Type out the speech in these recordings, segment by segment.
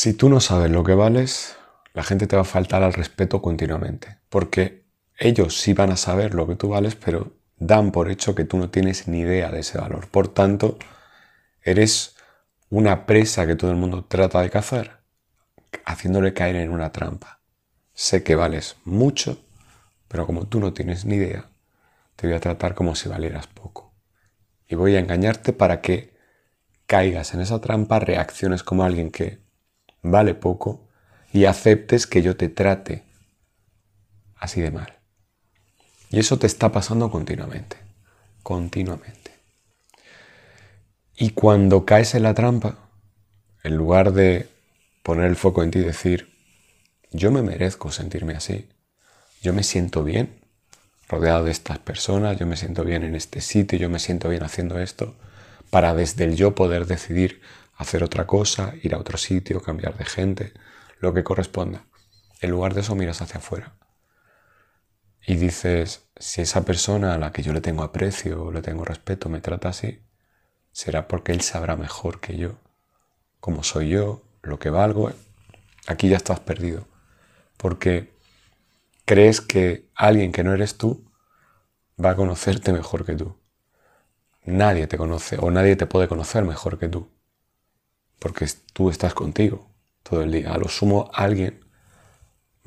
Si tú no sabes lo que vales, la gente te va a faltar al respeto continuamente, porque ellos sí van a saber lo que tú vales, pero dan por hecho que tú no tienes ni idea de ese valor. Por tanto, eres una presa que todo el mundo trata de cazar, haciéndole caer en una trampa. Sé que vales mucho, pero como tú no tienes ni idea, te voy a tratar como si valieras poco. Y voy a engañarte para que caigas en esa trampa, reacciones como alguien que vale poco y aceptes que yo te trate así de mal. Y eso te está pasando continuamente, continuamente. Y cuando caes en la trampa, en lugar de poner el foco en ti y decir, yo me merezco sentirme así, yo me siento bien rodeado de estas personas, yo me siento bien en este sitio, yo me siento bien haciendo esto, para desde el yo poder decidir hacer otra cosa, ir a otro sitio, cambiar de gente, lo que corresponda. En lugar de eso miras hacia afuera y dices, si esa persona a la que yo le tengo aprecio, le tengo respeto, me trata así, será porque él sabrá mejor que yo cómo soy yo, lo que valgo. Aquí ya estás perdido, porque crees que alguien que no eres tú va a conocerte mejor que tú. Nadie te conoce o nadie te puede conocer mejor que tú porque tú estás contigo todo el día. A lo sumo alguien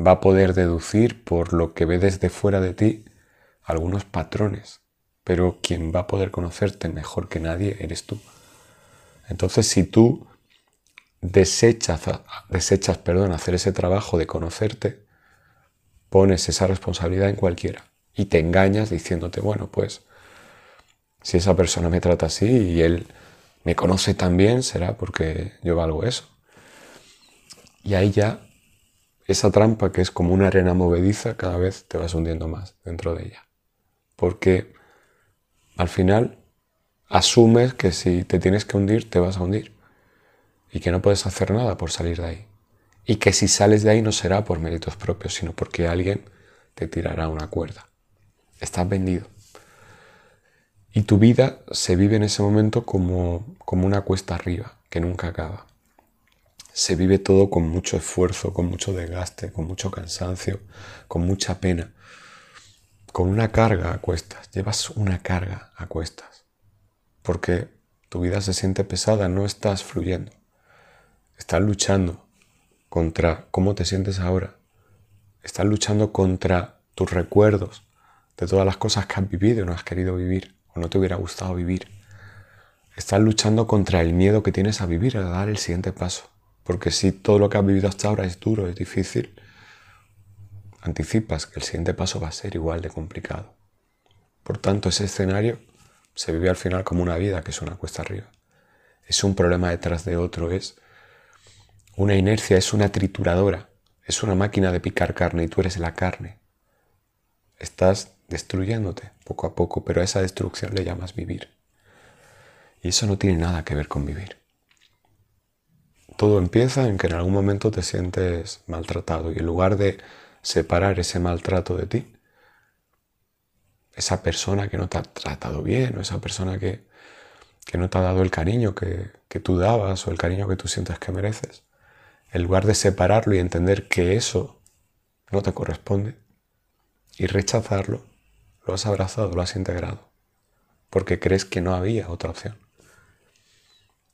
va a poder deducir por lo que ve desde fuera de ti algunos patrones, pero quien va a poder conocerte mejor que nadie eres tú. Entonces, si tú desechas, desechas perdón, hacer ese trabajo de conocerte, pones esa responsabilidad en cualquiera y te engañas diciéndote, bueno, pues si esa persona me trata así y él me conoce tan bien, será porque yo valgo eso. Y ahí ya esa trampa que es como una arena movediza, cada vez te vas hundiendo más dentro de ella. Porque al final asumes que si te tienes que hundir, te vas a hundir. Y que no puedes hacer nada por salir de ahí. Y que si sales de ahí no será por méritos propios, sino porque alguien te tirará una cuerda. Estás vendido. Y tu vida se vive en ese momento como como una cuesta arriba que nunca acaba. Se vive todo con mucho esfuerzo, con mucho desgaste, con mucho cansancio, con mucha pena, con una carga a cuestas. Llevas una carga a cuestas, porque tu vida se siente pesada, no estás fluyendo. Estás luchando contra cómo te sientes ahora. Estás luchando contra tus recuerdos de todas las cosas que has vivido y no has querido vivir o no te hubiera gustado vivir Estás luchando contra el miedo que tienes a vivir, a dar el siguiente paso. Porque si todo lo que has vivido hasta ahora es duro, es difícil, anticipas que el siguiente paso va a ser igual de complicado. Por tanto, ese escenario se vive al final como una vida, que es una cuesta arriba. Es un problema detrás de otro, es una inercia, es una trituradora, es una máquina de picar carne y tú eres la carne. Estás destruyéndote poco a poco, pero a esa destrucción le llamas vivir. Y eso no tiene nada que ver con vivir. Todo empieza en que en algún momento te sientes maltratado y en lugar de separar ese maltrato de ti, esa persona que no te ha tratado bien o esa persona que, no te ha dado el cariño que, que tú dabas o el cariño que tú sientes que mereces, en lugar de separarlo y entender que eso no te corresponde y rechazarlo, lo has abrazado, lo has integrado, porque crees que no había otra opción.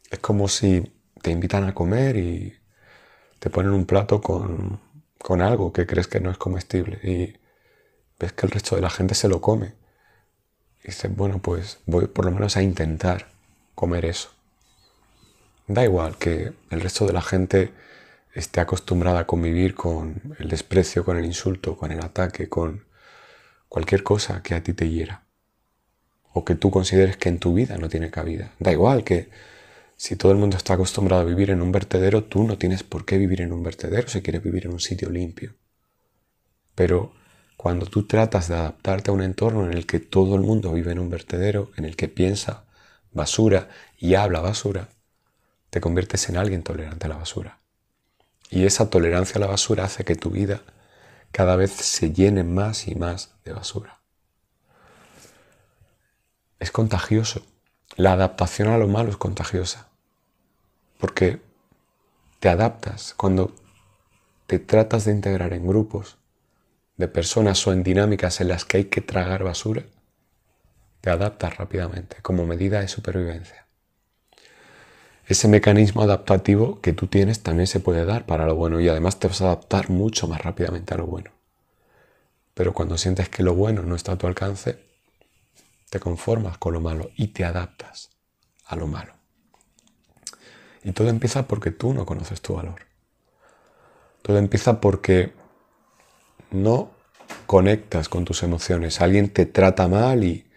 Es como si te invitan a comer y te ponen un plato con, algo que crees que no es comestible y ves que el resto de la gente se lo come. Y dices, bueno, pues voy por lo menos a intentar comer eso. Da igual que el resto de la gente esté acostumbrada a convivir con el desprecio, con el insulto, con el ataque, con cualquier cosa que a ti te hiera o que tú consideres que en tu vida no tiene cabida. Da igual que si todo el mundo está acostumbrado a vivir en un vertedero, tú no tienes por qué vivir en un vertedero si quieres vivir en un sitio limpio. Pero cuando tú tratas de adaptarte a un entorno en el que todo el mundo vive en un vertedero, en el que piensa basura y habla basura, te conviertes en alguien tolerante a la basura. Y esa tolerancia a la basura hace que tu vida cada vez se llene más y más de basura. Es contagioso. La adaptación a lo malo es contagiosa, porque te adaptas cuando te tratas de integrar en grupos de personas o en dinámicas en las que hay que tragar basura, te adaptas rápidamente como medida de supervivencia. Ese mecanismo adaptativo que tú tienes también se puede dar para lo bueno y además te vas a adaptar mucho más rápidamente a lo bueno. Pero cuando sientes que lo bueno no está a tu alcance, te conformas con lo malo y te adaptas a lo malo. Y todo empieza porque tú no conoces tu valor. Todo empieza porque no conectas con tus emociones. Alguien te trata mal y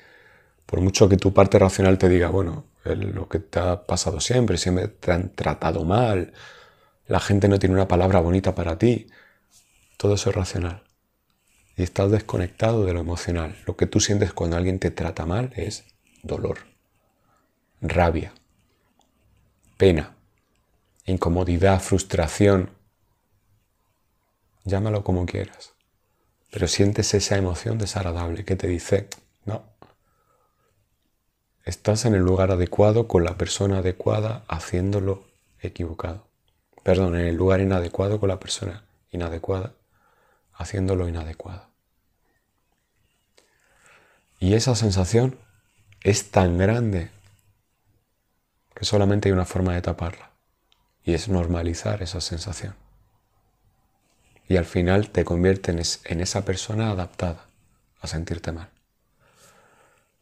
por mucho que tu parte racional te diga, bueno, lo que te ha pasado siempre, siempre te han tratado mal, la gente no tiene una palabra bonita para ti, todo eso es racional y estás desconectado de lo emocional. Lo que tú sientes cuando alguien te trata mal es dolor, rabia, pena, incomodidad, frustración. Llámalo como quieras. Pero sientes esa emoción desagradable que te dice, no, estás en el lugar adecuado, con la persona adecuada, haciéndolo equivocado. Perdón, en el lugar inadecuado, con la persona inadecuada, haciéndolo inadecuado. Y esa sensación es tan grande que solamente hay una forma de taparla. Y es normalizar esa sensación. Y al final te conviertes en esa persona adaptada a sentirte mal.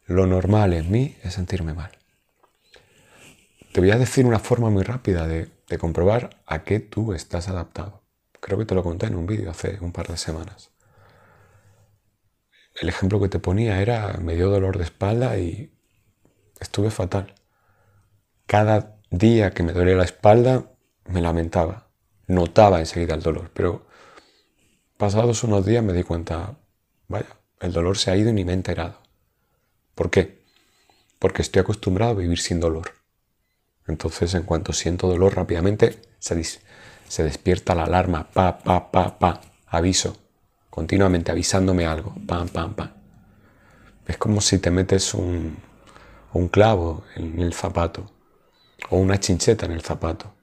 Lo normal en mí es sentirme mal. Te voy a decir una forma muy rápida de, de comprobar a qué tú estás adaptado. Creo que te lo conté en un vídeo hace un par de semanas el ejemplo que te ponía era, me dio dolor de espalda y estuve fatal. Cada día que me dolía la espalda, me lamentaba. Notaba enseguida el dolor, pero pasados unos días me di cuenta, vaya, el dolor se ha ido y ni me he enterado. ¿Por qué? Porque estoy acostumbrado a vivir sin dolor. Entonces, en cuanto siento dolor, rápidamente se, se despierta la alarma, pa, pa, pa, pa, aviso, continuamente avisándome algo, pam, pam, pam. Es como si te metes un, un clavo en el zapato o una chincheta en el zapato.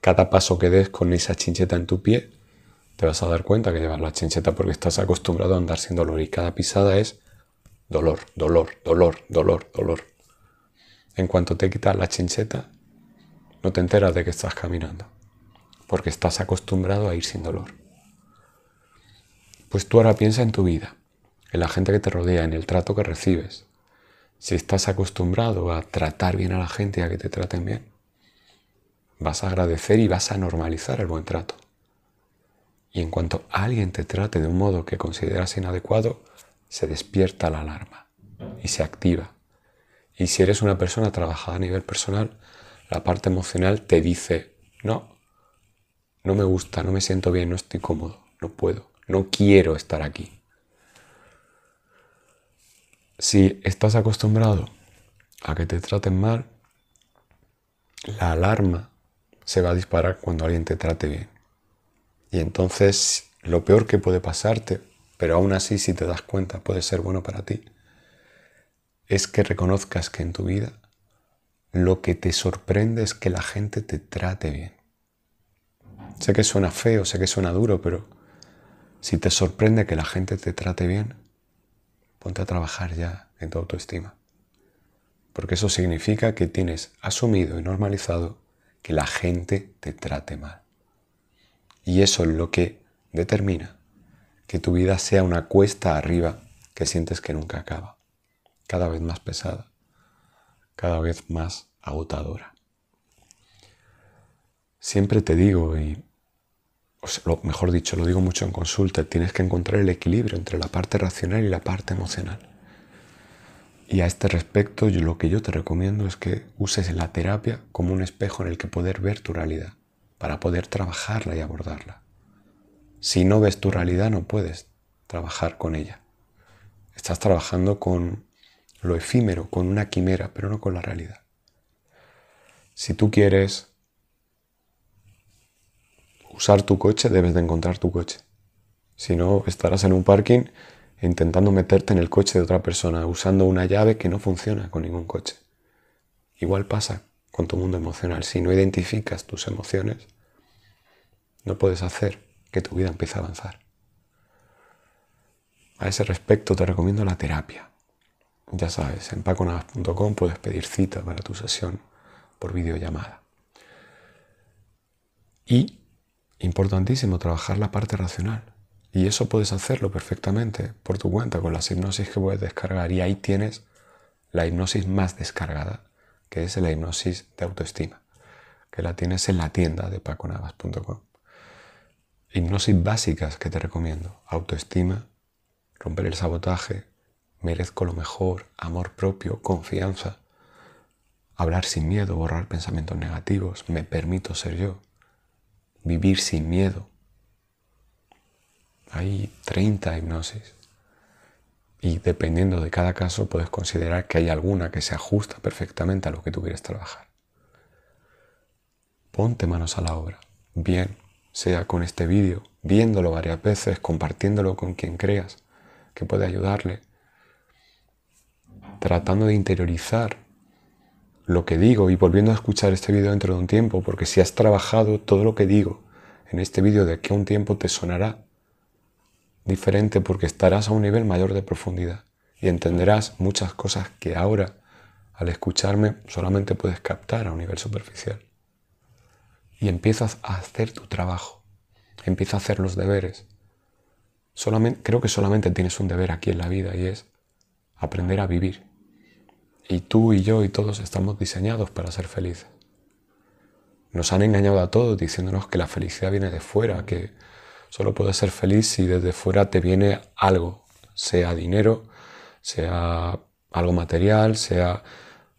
Cada paso que des con esa chincheta en tu pie, te vas a dar cuenta que llevas la chincheta porque estás acostumbrado a andar sin dolor y cada pisada es dolor, dolor, dolor, dolor, dolor. En cuanto te quitas la chincheta, no te enteras de que estás caminando, porque estás acostumbrado a ir sin dolor. Pues tú ahora piensa en tu vida, en la gente que te rodea, en el trato que recibes. Si estás acostumbrado a tratar bien a la gente y a que te traten bien, vas a agradecer y vas a normalizar el buen trato. Y en cuanto alguien te trate de un modo que consideras inadecuado, se despierta la alarma y se activa. Y si eres una persona trabajada a nivel personal, la parte emocional te dice, no, no me gusta, no me siento bien, no estoy cómodo, no puedo no quiero estar aquí. Si estás acostumbrado a que te traten mal, la alarma se va a disparar cuando alguien te trate bien. Y entonces lo peor que puede pasarte, pero aún así si te das cuenta puede ser bueno para ti, es que reconozcas que en tu vida lo que te sorprende es que la gente te trate bien. Sé que suena feo, sé que suena duro, pero si te sorprende que la gente te trate bien, ponte a trabajar ya en tu autoestima. Porque eso significa que tienes asumido y normalizado que la gente te trate mal. Y eso es lo que determina que tu vida sea una cuesta arriba que sientes que nunca acaba. Cada vez más pesada. Cada vez más agotadora. Siempre te digo, y lo, mejor dicho, lo digo mucho en consulta, tienes que encontrar el equilibrio entre la parte racional y la parte emocional. Y a este respecto, lo que yo te recomiendo es que uses la terapia como un espejo en el que poder ver tu realidad, para poder trabajarla y abordarla. Si no ves tu realidad, no puedes trabajar con ella. Estás trabajando con lo efímero, con una quimera, pero no con la realidad. Si tú quieres usar tu coche, debes de encontrar tu coche. Si no, estarás en un parking intentando meterte en el coche de otra persona, usando una llave que no funciona con ningún coche. Igual pasa con tu mundo emocional. Si no identificas tus emociones, no puedes hacer que tu vida empiece a avanzar. A ese respecto te recomiendo la terapia. Ya sabes, en paconavas.com puedes pedir cita para tu sesión por videollamada. Y importantísimo trabajar la parte racional. Y eso puedes hacerlo perfectamente por tu cuenta con las hipnosis que puedes descargar. Y ahí tienes la hipnosis más descargada, que es la hipnosis de autoestima, que la tienes en la tienda de paconavas.com. Hipnosis básicas que te recomiendo. Autoestima, romper el sabotaje, merezco lo mejor, amor propio, confianza, hablar sin miedo, borrar pensamientos negativos, me permito ser yo, vivir sin miedo. Hay 30 hipnosis y dependiendo de cada caso puedes considerar que hay alguna que se ajusta perfectamente a lo que tú quieres trabajar. Ponte manos a la obra, bien, sea con este vídeo, viéndolo varias veces, compartiéndolo con quien creas que puede ayudarle, tratando de interiorizar lo que digo y volviendo a escuchar este vídeo dentro de un tiempo, porque si has trabajado todo lo que digo en este vídeo de aquí a un tiempo te sonará diferente porque estarás a un nivel mayor de profundidad y entenderás muchas cosas que ahora al escucharme solamente puedes captar a un nivel superficial. Y empiezas a hacer tu trabajo, empieza a hacer los deberes. Solamente, creo que solamente tienes un deber aquí en la vida y es aprender a vivir y tú y yo y todos estamos diseñados para ser felices. Nos han engañado a todos diciéndonos que la felicidad viene de fuera, que solo puedes ser feliz si desde fuera te viene algo, sea dinero, sea algo material, sea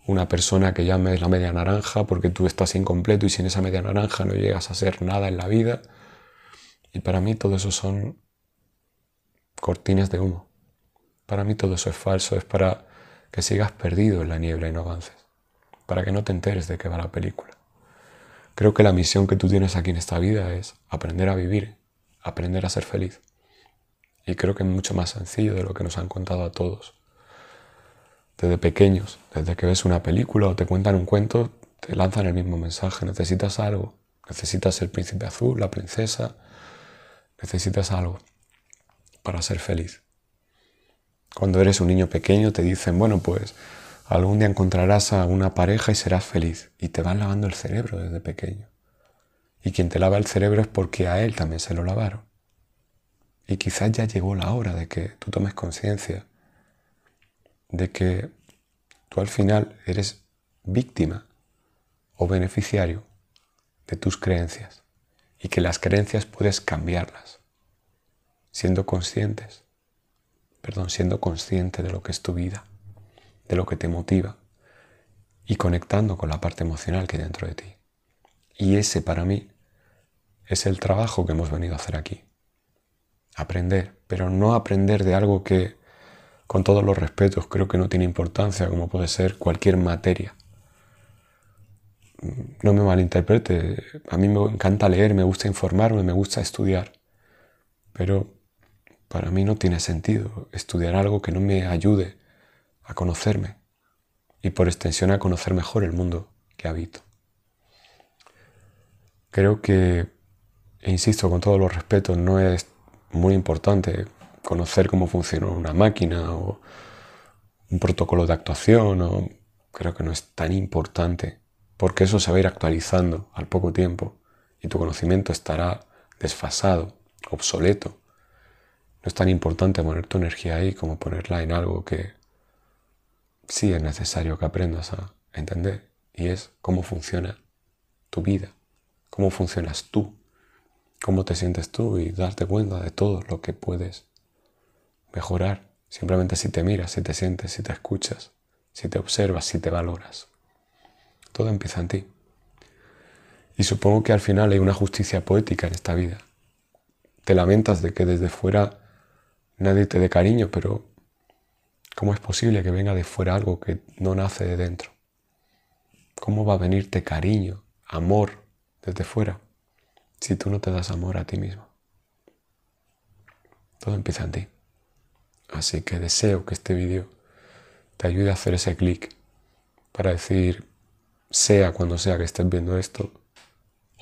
una persona que llames la media naranja porque tú estás incompleto y sin esa media naranja no llegas a ser nada en la vida. Y para mí todo eso son cortinas de humo. Para mí todo eso es falso, es para que sigas perdido en la niebla y no avances, para que no te enteres de qué va la película. Creo que la misión que tú tienes aquí en esta vida es aprender a vivir, aprender a ser feliz. Y creo que es mucho más sencillo de lo que nos han contado a todos. Desde pequeños, desde que ves una película o te cuentan un cuento, te lanzan el mismo mensaje. Necesitas algo. Necesitas el príncipe azul, la princesa. Necesitas algo para ser feliz. Cuando eres un niño pequeño te dicen, bueno, pues algún día encontrarás a una pareja y serás feliz. Y te van lavando el cerebro desde pequeño. Y quien te lava el cerebro es porque a él también se lo lavaron. Y quizás ya llegó la hora de que tú tomes conciencia de que tú al final eres víctima o beneficiario de tus creencias y que las creencias puedes cambiarlas siendo conscientes perdón, siendo consciente de lo que es tu vida, de lo que te motiva y conectando con la parte emocional que hay dentro de ti. Y ese para mí es el trabajo que hemos venido a hacer aquí. Aprender, pero no aprender de algo que, con todos los respetos, creo que no tiene importancia, como puede ser cualquier materia. No me malinterprete, a mí me encanta leer, me gusta informarme, me gusta estudiar, pero para mí no tiene sentido estudiar algo que no me ayude a conocerme y por extensión a conocer mejor el mundo que habito. Creo que, e insisto con todos los respetos, no es muy importante conocer cómo funciona una máquina o un protocolo de actuación, o creo que no es tan importante, porque eso se va a ir actualizando al poco tiempo y tu conocimiento estará desfasado, obsoleto es tan importante poner tu energía ahí como ponerla en algo que sí es necesario que aprendas a entender y es cómo funciona tu vida, cómo funcionas tú, cómo te sientes tú y darte cuenta de todo lo que puedes mejorar simplemente si te miras, si te sientes, si te escuchas, si te observas, si te valoras. Todo empieza en ti. Y supongo que al final hay una justicia poética en esta vida. Te lamentas de que desde fuera nadie te dé cariño, pero ¿cómo es posible que venga de fuera algo que no nace de dentro? ¿Cómo va a venirte cariño, amor desde fuera si tú no te das amor a ti mismo? Todo empieza en ti. Así que deseo que este vídeo te ayude a hacer ese clic para decir, sea cuando sea que estés viendo esto,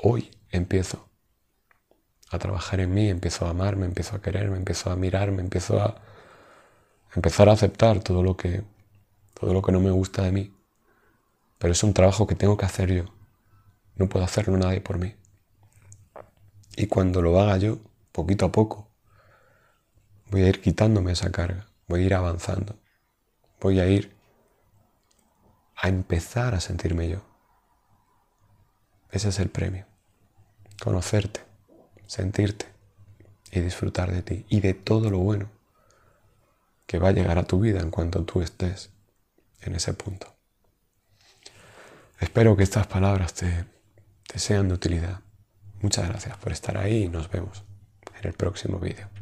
hoy empiezo a trabajar en mí, empiezo a amarme, empiezo a quererme, empiezo a mirarme, empiezo a empezar a aceptar todo lo que todo lo que no me gusta de mí. Pero es un trabajo que tengo que hacer yo. No puedo hacerlo nadie por mí. Y cuando lo haga yo, poquito a poco, voy a ir quitándome esa carga, voy a ir avanzando, voy a ir a empezar a sentirme yo. Ese es el premio, conocerte sentirte y disfrutar de ti y de todo lo bueno que va a llegar a tu vida en cuanto tú estés en ese punto. Espero que estas palabras te, sean de utilidad. Muchas gracias por estar ahí y nos vemos en el próximo vídeo.